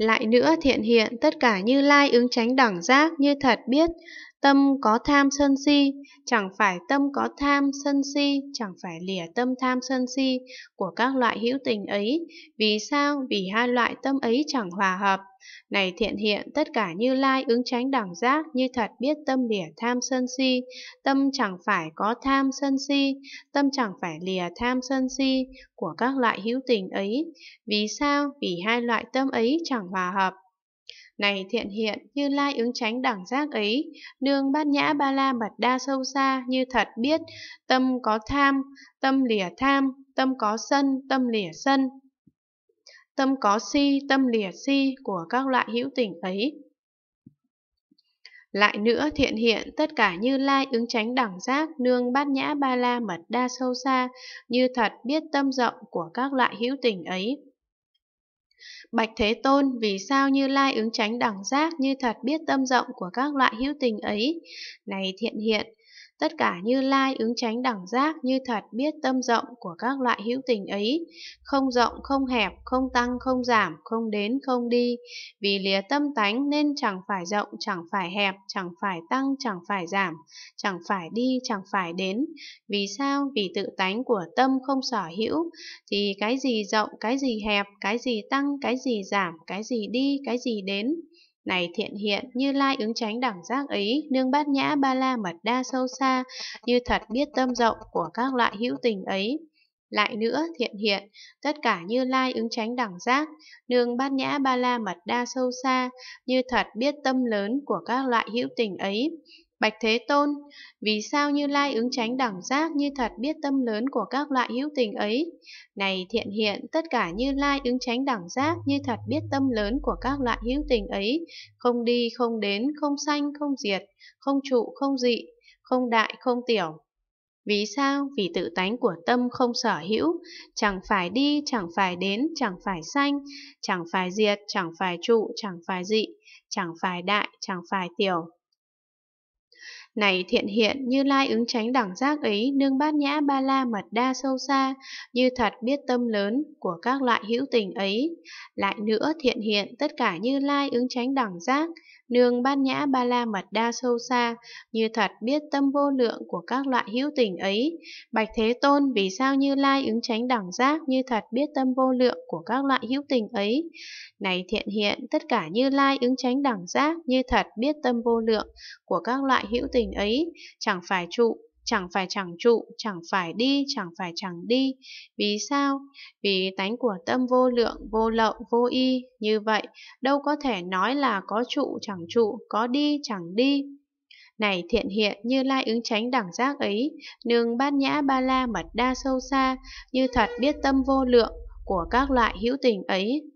Lại nữa thiện hiện tất cả như lai ứng tránh đẳng giác như thật biết, Tâm có tham sân si, chẳng phải tâm có tham sân si, chẳng phải lìa tâm tham sân si của các loại hữu tình ấy. Vì sao? Vì hai loại tâm ấy chẳng hòa hợp. Này thiện hiện, tất cả như lai ứng tránh đẳng giác như thật biết tâm lìa tham sân si. Tâm chẳng phải có tham sân si, tâm chẳng phải lìa tham sân si của các loại hữu tình ấy. Vì sao? Vì hai loại tâm ấy chẳng hòa hợp. Này thiện hiện như lai ứng tránh đẳng giác ấy, nương bát nhã ba la mật đa sâu xa như thật biết, tâm có tham, tâm lìa tham, tâm có sân, tâm lìa sân. Tâm có si, tâm lìa si của các loại hữu tình ấy. Lại nữa thiện hiện tất cả như lai ứng tránh đẳng giác nương bát nhã ba la mật đa sâu xa như thật biết tâm rộng của các loại hữu tình ấy. Bạch Thế Tôn vì sao Như Lai ứng tránh đẳng giác như thật biết tâm rộng của các loại hữu tình ấy? Này thiện hiện, Tất cả như lai ứng tránh đẳng giác như thật biết tâm rộng của các loại hữu tình ấy, không rộng không hẹp, không tăng không giảm, không đến không đi, vì lìa tâm tánh nên chẳng phải rộng, chẳng phải hẹp, chẳng phải tăng, chẳng phải giảm, chẳng phải đi, chẳng phải đến. Vì sao? Vì tự tánh của tâm không sở hữu, thì cái gì rộng, cái gì hẹp, cái gì tăng, cái gì giảm, cái gì đi, cái gì đến này thiện hiện, như lai ứng tránh đẳng giác ấy, nương bát nhã ba la mật đa sâu xa, như thật biết tâm rộng của các loại hữu tình ấy. Lại nữa, thiện hiện, tất cả như lai ứng tránh đẳng giác, nương bát nhã ba la mật đa sâu xa, như thật biết tâm lớn của các loại hữu tình ấy. Bạch Thế Tôn, vì sao Như Lai ứng tránh đẳng giác như thật biết tâm lớn của các loại hữu tình ấy? Này thiện hiện, tất cả Như Lai ứng tránh đẳng giác như thật biết tâm lớn của các loại hữu tình ấy, không đi, không đến, không sanh, không diệt, không trụ, không dị, không đại, không tiểu. Vì sao? Vì tự tánh của tâm không sở hữu, chẳng phải đi, chẳng phải đến, chẳng phải sanh, chẳng phải diệt, chẳng phải trụ, chẳng phải dị, chẳng phải đại, chẳng phải tiểu, này thiện hiện, như lai ứng tránh đẳng giác ấy, nương bát nhã ba la mật đa sâu xa, như thật biết tâm lớn của các loại hữu tình ấy. Lại nữa thiện hiện, tất cả như lai ứng tránh đẳng giác, nương bát nhã ba la mật đa sâu xa, như thật biết tâm vô lượng của các loại hữu tình ấy. Bạch Thế Tôn, vì sao Như Lai ứng tránh đẳng giác như thật biết tâm vô lượng của các loại hữu tình ấy? Này thiện hiện, tất cả Như Lai ứng tránh đẳng giác như thật biết tâm vô lượng của các loại hữu tình tình ấy, chẳng phải trụ, chẳng phải chẳng trụ, chẳng phải đi, chẳng phải chẳng đi. Vì sao? Vì tánh của tâm vô lượng, vô lậu, vô y, như vậy, đâu có thể nói là có trụ chẳng trụ, có đi chẳng đi. Này thiện hiện như lai ứng tránh đẳng giác ấy, nương bát nhã ba la mật đa sâu xa, như thật biết tâm vô lượng của các loại hữu tình ấy,